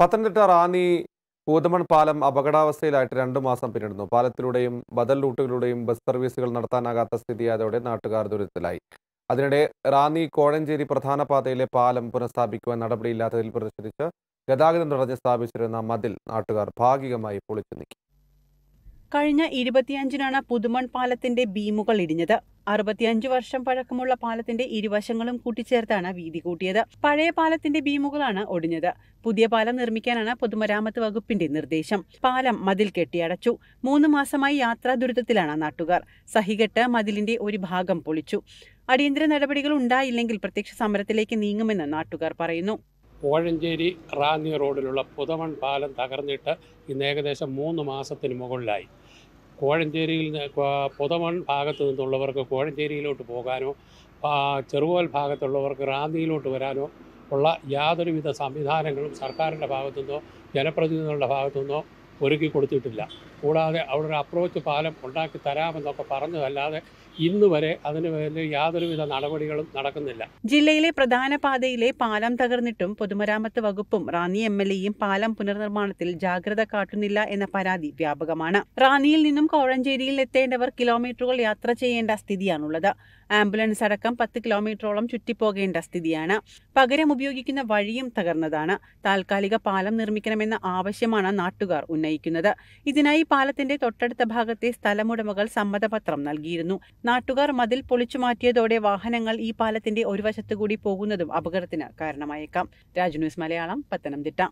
പത്തനംതിട്ട റാന്നി പൂതമൺ പാലം അപകടാവസ്ഥയിലായിട്ട് രണ്ടു മാസം പിന്നിടുന്നു പാലത്തിലൂടെയും ബദൽ റൂട്ടുകളിലൂടെയും ബസ് സർവീസുകൾ നടത്താനാകാത്ത സ്ഥിതിയായതോടെ നാട്ടുകാർ ദുരിതത്തിലായി അതിനിടെ റാന്നി കോഴഞ്ചേരി പ്രധാന പാതയിലെ പാലം പുനഃസ്ഥാപിക്കുവാൻ നടപടിയില്ലാത്തതിൽ പ്രതിഷേധിച്ച് ഗതാഗതം തുടർന്ന് സ്ഥാപിച്ചിരുന്ന മതിൽ നാട്ടുകാർ ഭാഗികമായി പൊളിച്ചു നീക്കി കഴിഞ്ഞ ഇരുപത്തിയഞ്ചിനാണ് പുതുമൺ പാലത്തിന്റെ ബീമുകൾ ഇടിഞ്ഞത് അറുപത്തിയഞ്ച് വർഷം പഴക്കമുള്ള പാലത്തിന്റെ ഇരുവശങ്ങളും കൂട്ടിച്ചേർത്താണ് വീതി കൂട്ടിയത് പഴയ പാലത്തിന്റെ ബീമുകളാണ് ഒടിഞ്ഞത് പുതിയ പാലം നിർമ്മിക്കാനാണ് പൊതുമരാമത്ത് വകുപ്പിന്റെ നിർദ്ദേശം പാലം മതിൽ കെട്ടിയടച്ചു മൂന്ന് മാസമായി യാത്രാ ദുരിതത്തിലാണ് നാട്ടുകാർ സഹികെട്ട് മതിലിന്റെ ഒരു ഭാഗം പൊളിച്ചു അടിയന്തര നടപടികൾ ഉണ്ടായില്ലെങ്കിൽ പ്രത്യക്ഷ സമരത്തിലേക്ക് നീങ്ങുമെന്ന് നാട്ടുകാർ പറയുന്നു പോഴഞ്ചേരി റാന്നി റോഡിലുള്ള പുതവൺ പാലം തകർന്നിട്ട് ഇന്ന് ഏകദേശം മൂന്ന് മാസത്തിന് മുകളിലായി കോഴഞ്ചേരിയിൽ പുതവൺ ഭാഗത്തു നിന്നുള്ളവർക്ക് കോഴഞ്ചേരിയിലോട്ട് പോകാനോ ചെറുകോൽ ഭാഗത്തുള്ളവർക്ക് റാന്നിയിലോട്ട് വരാനോ ഉള്ള യാതൊരുവിധ സംവിധാനങ്ങളും സർക്കാരിൻ്റെ നിന്നോ ജനപ്രതിനിധികളുടെ ഭാഗത്തു നിന്നോ ഒരുക്കി കൊടുത്തിട്ടില്ല കൂടാതെ അവിടെ ഒരു അപ്രോച്ച് പാലം ഉണ്ടാക്കി തരാമെന്നൊക്കെ പറഞ്ഞതല്ലാതെ ഇന്ന് വരെ അതിന് വേണ്ടി യാതൊരുവിധ നടപടികളും നടക്കുന്നില്ല ജില്ലയിലെ പ്രധാന പാതയിലെ പാലം തകർന്നിട്ടും പൊതുമരാമത്ത് വകുപ്പും റാന്നി എം എൽ എയും പാലം പുനർനിർമ്മാണത്തിൽ ജാഗ്രത കാട്ടുന്നില്ല എന്ന പരാതി വ്യാപകമാണ് റാന്നിയിൽ നിന്നും കോഴഞ്ചേരിയിൽ എത്തേണ്ടവർ കിലോമീറ്ററുകൾ യാത്ര ചെയ്യേണ്ട സ്ഥിതിയാണുള്ളത് ആംബുലൻസ് അടക്കം പത്ത് കിലോമീറ്ററോളം ചുറ്റിപ്പോകേണ്ട സ്ഥിതിയാണ് പകരം ഉപയോഗിക്കുന്ന വഴിയും തകർന്നതാണ് താൽക്കാലിക പാലം നിർമ്മിക്കണമെന്ന ആവശ്യമാണ് നാട്ടുകാർ ഉന്നയിച്ചത് ഉന്നയിക്കുന്നത് ഇതിനായി പാലത്തിന്റെ തൊട്ടടുത്ത ഭാഗത്തെ സ്ഥലമുടമകൾ സമ്മതപത്രം നൽകിയിരുന്നു നാട്ടുകാർ മതിൽ പൊളിച്ചു മാറ്റിയതോടെ വാഹനങ്ങൾ ഈ പാലത്തിന്റെ ഒരു വശത്തുകൂടി പോകുന്നതും അപകടത്തിന് കാരണമായേക്കാം രാജ്യൂസ് ന്യൂസ് മലയാളം പത്തനംതിട്ട